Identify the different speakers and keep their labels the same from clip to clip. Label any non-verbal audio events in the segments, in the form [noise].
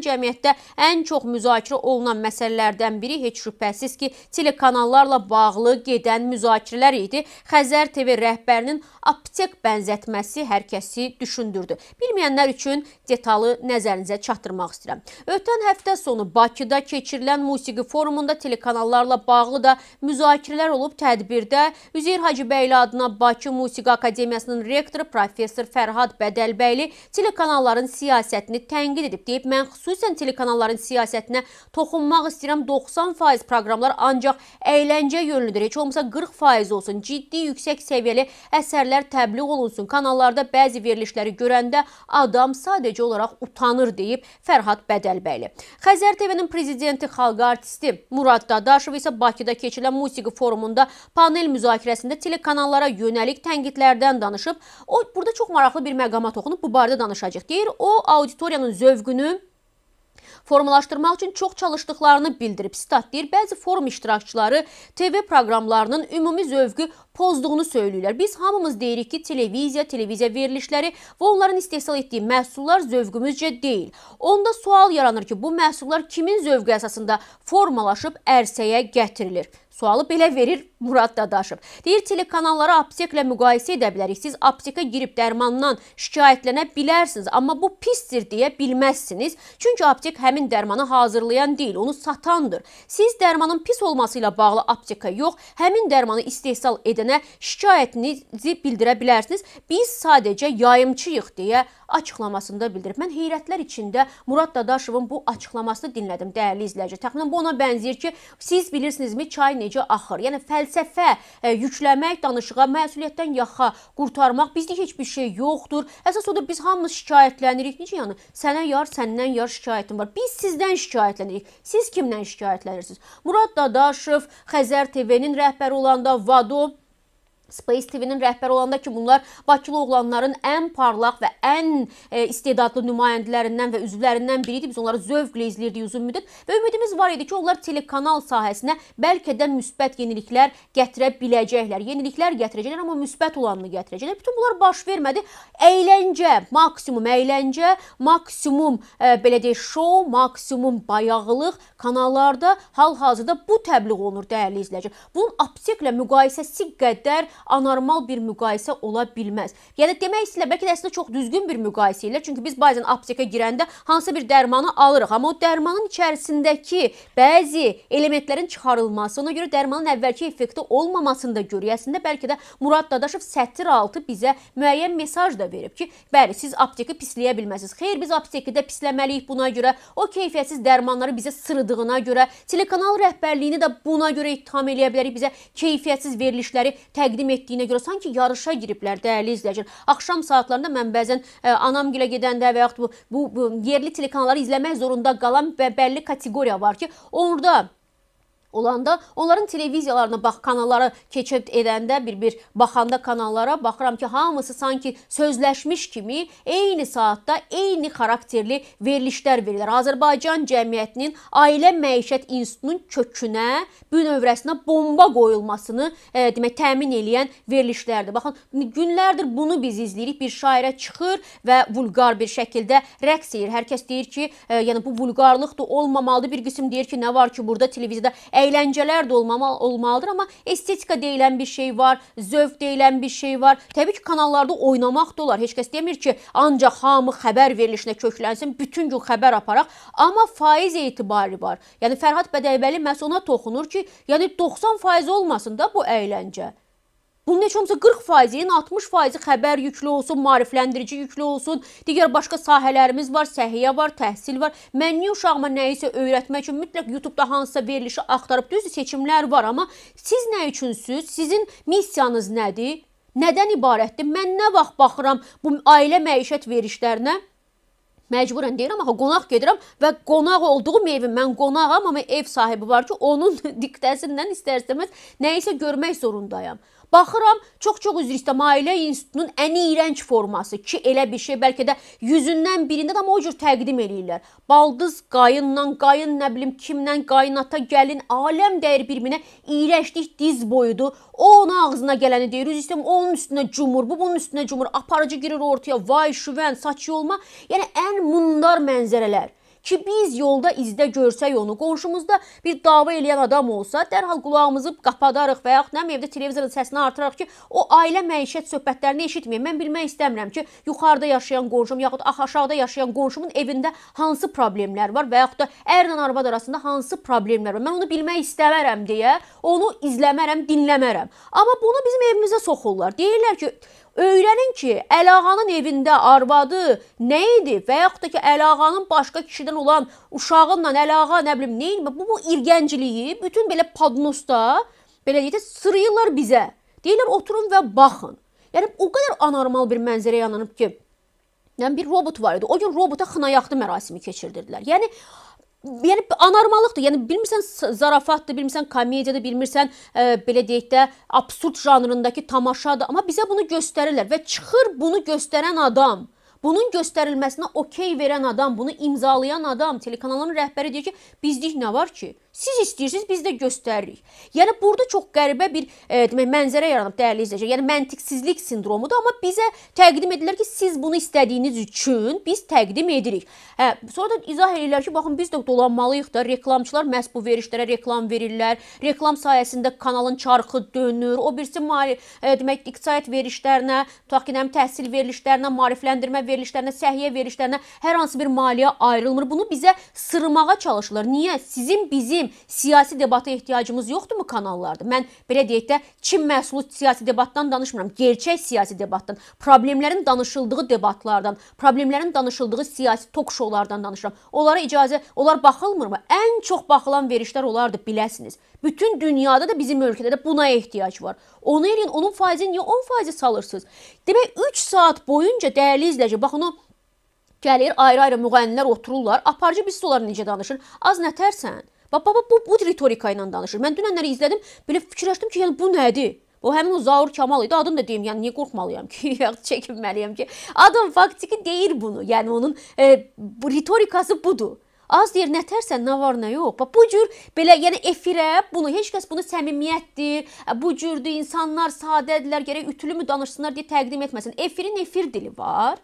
Speaker 1: Cəmiyyətdə ən çox müzakirə olunan məsələlərdən biri heç şübhəsiz ki, telekanallarla bağlı gedən müzakirələr idi. Xəzər TV rəhbərinin aptek bənzətməsi hər kəsi düşündürdü. Bilməyənlər üçün detallı nəzərinizə çatdırmaq istəyirəm. Ötən həftə sonu Bakıda keçirilən musiqi forumunda telekanallarla bağlı da müzakirələr olub tədbirdə Üzeyir Hacıbəyli adına Bakı Musiqi Akademiyasının rektoru professor Fərhad Bədəlbəyli telekanalların siyasətini tənqid edib deyib, mən xüsusən xüsusən telekanalların siyasətinə toxunmaq istəyirəm. 90% proqramlar ancaq əyləncə yönlüdür. Heç olmasa 40% olsun. Ciddi yüksək səviyyəli əsərlər təbliğ olunsun. Kanallarda bəzi verilişləri görəndə adam sadəcə olaraq utanır deyib Fərhad Bədəlbəyli. Xəzər TV-nin prezidenti xalq artisti Murad Dadaşov isə Bakıda keçirilən musiqi forumunda panel müzakirəsində telekanallara yönəlik tənqidlərdən danışıb. O burada çox maraqlı bir məqama toxunub. Bu barədə danışacağıq. Deyir, o auditoriyanın zövqünü formalaşdırmaq üçün çox çalışdıqlarını bildirib. Sitat deyir, bəzi forum iştirakçıları TV proqramlarının ümumi zövqü pozduğunu söyləyirlər. Biz hamımız deyirik ki, televiziya, televiziya verilişləri və onların istehsal etdiyi məhsullar zövqümüzcə deyil. Onda sual yaranır ki, bu məhsullar kimin zövqü əsasında formalaşıb ərsəyə gətirilir? Sualı belə verir Murad Dadaşov. Deyir, telekanalları apteklə müqayisə edə bilərik. Siz aptekə girib dərmandan şikayətlənə bilərsiniz, amma bu pistir deyə bilməzsiniz. Çünki aptek həmin dərmanı hazırlayan deyil, onu satandır. Siz dərmanın pis olması ilə bağlı aptekə yox, həmin dərmanı istehsal edənə şikayətinizi bildirə bilərsiniz. Biz sadəcə yayımçıyıq deyə açıqlamasında bildirib. Mən heyrətlər içində Murad Dadaşovun bu açıqlamasını dinlədim, dəyərli izləyici. Təxminən bu ona bənzəyir ki, siz bilirsinizmi, çay necə axır? Yəni fəlsəfə ə, e, yükləmək, danışığa məsuliyyətdən yaxa qurtarmaq bizdə heç bir şey yoxdur. Əsas odur biz hamımız şikayətlənirik. Necə yəni? Sənə yar, səndən yar şikayətim var. Biz sizdən şikayətlənirik. Siz kimdən şikayətlənirsiniz? Murad Dadaşov Xəzər TV-nin rəhbəri olanda Vado Space TV-nin rəhbəri olanda ki, bunlar Bakılı oğlanların ən parlaq və ən e, istedadlı nümayəndələrindən və üzvlərindən biri idi. Biz onları zövqlə izləyirdik uzun müddət və ümidimiz var idi ki, onlar telekanal sahəsinə bəlkə də müsbət yeniliklər gətirə biləcəklər. Yeniliklər gətirəcəklər, amma müsbət olanını gətirəcəklər. Bütün bunlar baş vermədi. Əyləncə, maksimum əyləncə, maksimum e, belə deyək, şou, maksimum bayağılıq kanallarda hal-hazırda bu təbliğ olunur dəyərli izləyicilər. Bunun apteklə müqayisəsi qədər anormal bir müqayisə ola bilməz. Yəni demək istəyirəm, bəlkə də əslində çox düzgün bir müqayisə ilə, çünki biz bəzən aptekə girəndə hansı bir dərmanı alırıq, amma o dərmanın içərisindəki bəzi elementlərin çıxarılması, ona görə dərmanın əvvəlki effekti olmamasında görəyəsində bəlkə də Murad Dadaşov səttir altı bizə müəyyən mesaj da verib ki, bəli, siz aptekə pisləyə bilməzsiniz. Xeyr, biz aptekədə pisləməliyik buna görə. O keyfiyyətsiz dərmanları bizə sırdığına görə, telekanal rəhbərliyini də buna görə ittiham eləyə bilərik, bizə keyfiyyətsiz verilişləri təqdim etdiyinə görə sanki yarışa giriblər dəyərli izləyicilər. Axşam saatlarında mən bəzən ə, e, anamgilə gedəndə və yaxud bu, bu, bu yerli telekanalları izləmək zorunda qalan bə bəlli kateqoriya var ki, orada olanda onların televiziyalarına bax kanallara keçid edəndə bir-bir baxanda kanallara baxıram ki, hamısı sanki sözləşmiş kimi eyni saatda eyni xarakterli verilişlər verirlər. Azərbaycan cəmiyyətinin Ailə Məişət İnstitutunun kökünə, bünövrəsinə bomba qoyulmasını e, demək təmin eləyən verilişlərdir. Baxın, günlərdir bunu biz izləyirik. Bir şairə çıxır və vulqar bir şəkildə rəqs edir. Hər kəs deyir ki, e, yəni bu vulqarlıq da olmamalıdır. Bir qism deyir ki, nə var ki, burada televiziyada əyləncələr də olmama, olmalıdır, amma estetika deyilən bir şey var, zövq deyilən bir şey var. Təbii ki, kanallarda oynamaq da olar. Heç kəs demir ki, ancaq hamı xəbər verilişinə köklənsin, bütün gün xəbər aparaq, amma faiz etibarı var. Yəni Fərhad Bədəybəli məhz ona toxunur ki, yəni 90% olmasın da bu əyləncə. Bunun heç olmasa 40%-in 60%-i xəbər yüklü olsun, maarifləndirici yüklü olsun. Digər başqa sahələrimiz var, səhiyyə var, təhsil var. Mən niyə uşağıma nəyisə öyrətmək üçün mütləq YouTube-da hansısa verilişi axtarıb düzdür, seçimlər var, amma siz nə üçünsüz? Sizin missiyanız nədir? Nədən ibarətdir? Mən nə vaxt baxıram bu ailə məişət verişlərinə? məcburən deyirəm axı qonaq gedirəm və qonaq olduğum evim mən qonağam amma ev sahibi var ki, onun [laughs] diktəsindən istər-istəməz nəyisə görmək zorundayam. Baxıram, çox-çox üzr istəyirəm, ailə institutunun ən iyrənc forması ki, elə bir şey bəlkə də yüzündən birində də amma o cür təqdim eləyirlər. Baldız qayından, qayın nə bilim kimdən, qaynata gəlin, aləm dəyir bir-birinə iyrənclik diz boyudur. O onun ağzına gələni deyir, üzr istəyirəm, onun üstünə cumur, bu bunun üstünə cumur, aparıcı girir ortaya, vay şüvən, saç yolma. Yəni ən mundar mənzərələr ki, biz yolda izdə görsək onu, qonşumuzda bir dava eləyən adam olsa, dərhal qulağımızı qapadarıq və yaxud nə evdə televizorun səsini artırarıq ki, o ailə məişət söhbətlərini eşitməyim. Mən bilmək istəmirəm ki, yuxarıda yaşayan qonşum yaxud aşağıda yaşayan qonşumun evində hansı problemlər var və yaxud da ərlə arvad arasında hansı problemlər var. Mən onu bilmək istəmərəm deyə onu izləmərəm, dinləmərəm. Amma bunu bizim evimizə soxurlar. Deyirlər ki, Öyrənin ki, Əlağanın evində arvadı nə idi və yaxud da ki, Əlağanın başqa kişidən olan uşağınla Əlağa nə bilim nəyin bu, bu irgənciliyi bütün belə podnosda belə deyək də sırıyırlar bizə. Deyirlər oturun və baxın. Yəni o qədər anormal bir mənzərə yaranıb ki, yəni bir robot var idi. O gün robota xınayaxtı mərasimi keçirdirdilər. Yəni yəni anormallıqdır. Yəni bilmirsən zarafatdır, bilmirsən komediyadır, bilmirsən ə, e, belə deyək də absurd janrındakı tamaşadır, amma bizə bunu göstərirlər və çıxır bunu göstərən adam. Bunun göstərilməsinə okey verən adam, bunu imzalayan adam, telekanalın rəhbəri deyir ki, bizlik nə var ki? Siz istəyirsiniz, biz də göstəririk. Yəni burada çox qəribə bir e, demək mənzərə yaranıb dəyərli izləyicilər. Yəni məntiqsizlik sindromudur, amma bizə təqdim edirlər ki, siz bunu istədiyiniz üçün biz təqdim edirik. Hə, sonra da izah edirlər ki, baxın biz də dolanmalıyıq da, reklamçılar məhz bu verişlərə reklam verirlər. Reklam sayəsində kanalın çarxı dönür. O birisi mali e, demək iqtisadiyyat verişlərinə, tutaq ki, nəm təhsil verilişlərinə, maarifləndirmə verilişlərinə, səhiyyə verilişlərinə hər hansı bir maliyyə ayrılmır. Bunu bizə sırmağa çalışırlar. Niyə? Sizin bizi deyim, siyasi debata ehtiyacımız yoxdurmu kanallarda? Mən belə deyək də, Çin məhsulu siyasi debatdan danışmıram, gerçək siyasi debatdan, problemlərin danışıldığı debatlardan, problemlərin danışıldığı siyasi tok şoulardan danışıram. Onlara icazə, onlar baxılmırmı? Ən çox baxılan verişlər olardı, biləsiniz. Bütün dünyada da bizim ölkədə də buna ehtiyac var. Onu eləyin, onun faizi niyə 10 faizi salırsınız? Demək 3 saat boyunca dəyərli izləyici, baxın o gəlir, ayrı-ayrı müğənnilər otururlar. Aparıcı biz onlara necə danışır? Az nətərsən? Bax baba bu bu ritorika ilə danışır. Mən dünənləri izlədim, belə fikirləşdim ki, yəni bu nədir? O həmin o Zaur Kamal idi. Adını da deyim, yəni niyə qorxmalıyam ki, [laughs] yaxud çəkinməliyəm ki. Adam faktiki deyir bunu. Yəni onun e, bu ritorikası budur. Az deyir, nətərsən, nə var, nə yox. Bax bu cür belə, yəni efirə bunu heç kəs bunu səmimiyyətdir, e, bu cürdür, insanlar sadədirlər, gərək ütülü mü danışsınlar deyə təqdim etməsin. Efirin efir dili var.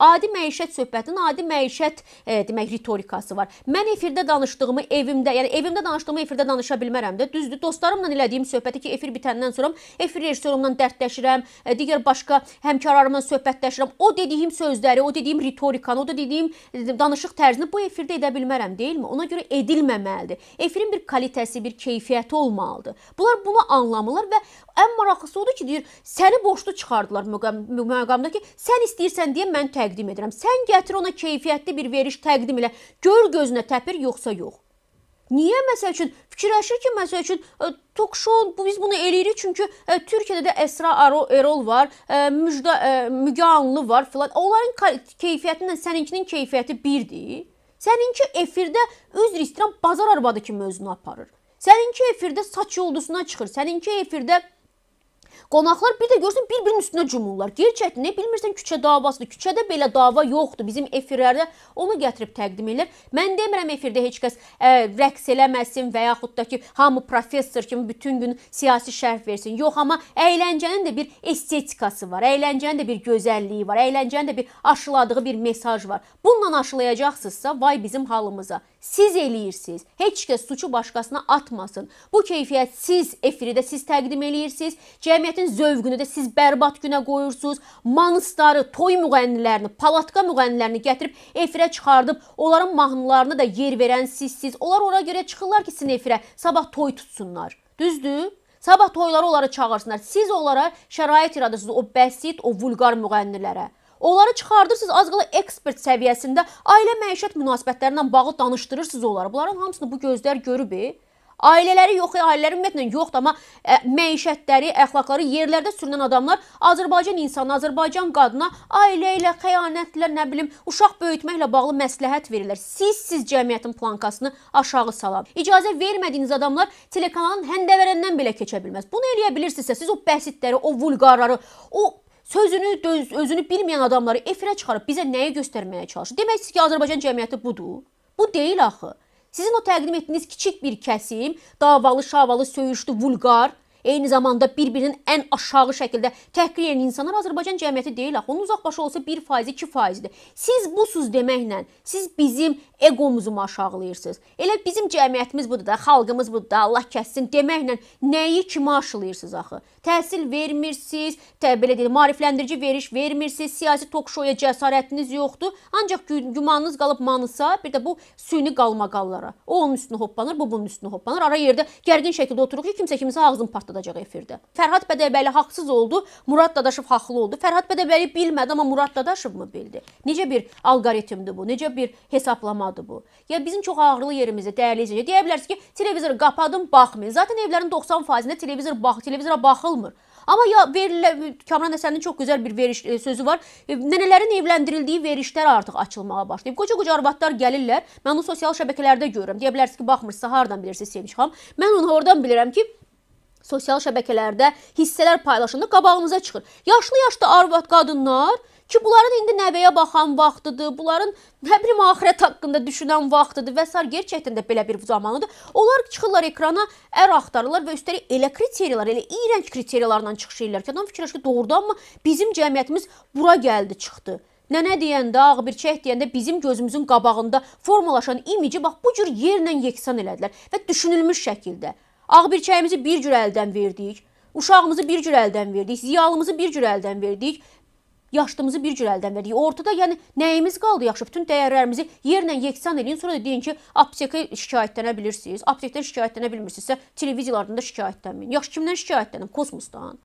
Speaker 1: Adi məişət söhbətinin adi məişət e, demək ritorikası var. Mən efirdə danışdığımı evimdə, yəni evimdə danışdığımı efirdə danışa bilmərəm də. Düzdür, dostlarımla elədiyim söhbəti ki, efir bitəndən sonra efir rejissorumla dərdləşirəm, e, digər başqa həmkarlarımla söhbətləşirəm. O dediyim sözləri, o dediyim ritorikanı, o da dediyim e, danışıq tərzini bu efirdə edə bilmərəm, deyilmi? Ona görə edilməməlidir. Efirin bir kvalitəsi, bir keyfiyyəti olmalıdır. Bunlar bunu anlamırlar və ən maraqlısı odur ki, deyir, səni borclu çıxardılar müqam müqamda ki, sən istəyirsən deyə mən təqdim edirəm. Sən gətir ona keyfiyyətli bir veriş təqdim elə. Gör gözünə təpir yoxsa yox. Niyə məsəl üçün fikirləşir ki, məsəl üçün e, Tokşon bu biz bunu eləyirik çünki ə, e, Türkiyədə də Əsra Erol var, ə, e, Müjdə ə, Müge Anlı var filan. Onların keyfiyyətindən səninkinin keyfiyyəti birdir. Səninki efirdə üzr istəyirəm bazar arvadı kimi özünü aparır. Səninki efirdə saç yoldusuna çıxır. Səninki efirdə Qonaqlar bir də görsən bir-birinin üstünə cumurlar. Gerçəkdir, nə bilmirsən küçə davasıdır. Küçədə belə dava yoxdur. Bizim efirlərdə onu gətirib təqdim edirlər. Mən demirəm efirdə heç kəs ə, rəqs eləməsin və yaxud da ki, hamı professor kimi bütün gün siyasi şərh versin. Yox, amma əyləncənin də bir estetikası var. Əyləncənin də bir gözəlliyi var. Əyləncənin də bir aşıladığı bir mesaj var. Bununla aşılayacaqsınızsa, vay bizim halımıza. Siz eləyirsiniz. Heç kəs suçu başqasına atmasın. Bu keyfiyyət siz efirdə siz təqdim eləyirsiniz. Cəmi cəmiyyətin zövqünü də siz bərbad günə qoyursunuz. Manısları, toy müğənnilərini, palatka müğənnilərini gətirib efirə çıxardıb, onların mahnılarını da yer verən sizsiz. Onlar ora görə çıxırlar ki, sizin efirə sabah toy tutsunlar. Düzdür? Sabah toylara onları çağırsınlar. Siz onlara şərait yaradırsınız o bəsit, o vulqar müğənnilərə. Onları çıxardırsınız az qala ekspert səviyyəsində ailə məişət münasibətləri ilə bağlı danışdırırsınız onları. Bunların hamısını bu gözlər görüb. E? Ailələri yox, ailələri ümumiyyətlə yoxdur, amma ə, e, məişətləri, əxlaqları yerlərdə sürünən adamlar Azərbaycan insanına, Azərbaycan qadına ailə ilə xəyanətlə, nə bilim, uşaq böyütməklə bağlı məsləhət verirlər. Siz siz cəmiyyətin plankasını aşağı salan. İcazə vermədiyiniz adamlar telekanalın həndəvərəndən belə keçə bilməz. Bunu eləyə bilirsinizsə, siz o bəsitləri, o vulqarları, o sözünü, döz, özünü bilməyən adamları efirə çıxarıb bizə nəyi göstərməyə çalışır? Demək siz ki, Azərbaycan cəmiyyəti budur? Bu deyil axı. Sizin o təqdim etdiyiniz kiçik bir kəsim, davalı, şavalı, söyüşlü, vulqar, eyni zamanda bir-birinin ən aşağı şəkildə təhqir edən insanlar Azərbaycan cəmiyyəti deyil axı. Onun uzaqbaşı olsa 1%, 2%-dir. Siz busuz deməklə siz bizim egomuzu aşağılayırsınız. Elə bizim cəmiyyətimiz budur da, xalqımız budur da, Allah kəssin deməklə nəyi kimi aşılayırsınız axı? təhsil vermirsiniz, belə deyək, maarifləndirici veriş vermirsiniz, siyasi tokşoya cəsarətiniz yoxdur. Ancaq gümanınız qalıb manısa, bir də bu süni qalmaqallara. O onun üstünə hoppanır, bu bunun üstünə hoppanır. Ara yerdə gərgin şəkildə oturur ki, kimsə kimsə ağzını partladacaq efirdə. Fərhad Bədəbəli haqsız oldu, Murad Dadaşov haqlı oldu. Fərhad Bədəbəli bilmədi, amma Murad Dadaşov mu bildi? Necə bir alqoritmdir bu? Necə bir hesablamadır bu? Ya bizim çox ağrılı yerimizdə dəyərləyəcək. Deyə bilərsiniz ki, televizoru qapadım, baxmayın. Zaten evlərin 90%-də televizor bax, televizora baxılmır satılmır. Amma ya verilə Kamran Əsənin çox gözəl bir veriş e, sözü var. E, nənələrin evləndirildiyi verişlər artıq açılmağa başlayıb. Qoca-qoca arvadlar gəlirlər. Mən onu sosial şəbəkələrdə görürəm. Deyə bilərsiniz ki, baxmırsınız, hardan bilirsiniz Sevinç xanım? Mən onu oradan bilirəm ki, sosial şəbəkələrdə hissələr paylaşanda qabağımıza çıxır. Yaşlı-yaşlı arvad qadınlar ki, bunların indi nəvəyə baxan vaxtıdır, bunların nə bilim axirət haqqında düşünən vaxtıdır və s. gerçəkdən də belə bir zamanıdır. Onlar çıxırlar ekrana, ər axtarırlar və üstəlik elə kriteriyalar, elə iyrənc kriteriyalarla çıxış edirlər ki, adam fikirləşir ki, doğrudanmı bizim cəmiyyətimiz bura gəldi, çıxdı. Nənə deyəndə, ağ bir çək deyəndə bizim gözümüzün qabağında formalaşan imici bax bu cür yerlə yeksan elədilər və düşünülmüş şəkildə. Ağ bir çəyimizi bir cür əldən verdik. Uşağımızı bir cür əldən verdik, ziyalımızı bir cür əldən verdik yaşlımızı bir cür əldən verdik. Ortada yəni nəyimiz qaldı yaxşı? Bütün dəyərlərimizi yerlə yeksan eləyin. Sonra da deyin ki, aptekə şikayətlənə bilirsiniz. Aptekdən şikayətlənə bilmirsinizsə, televiziyalardan da şikayətlənməyin. Yaxşı kimdən şikayətlənəm? Kosmosdan.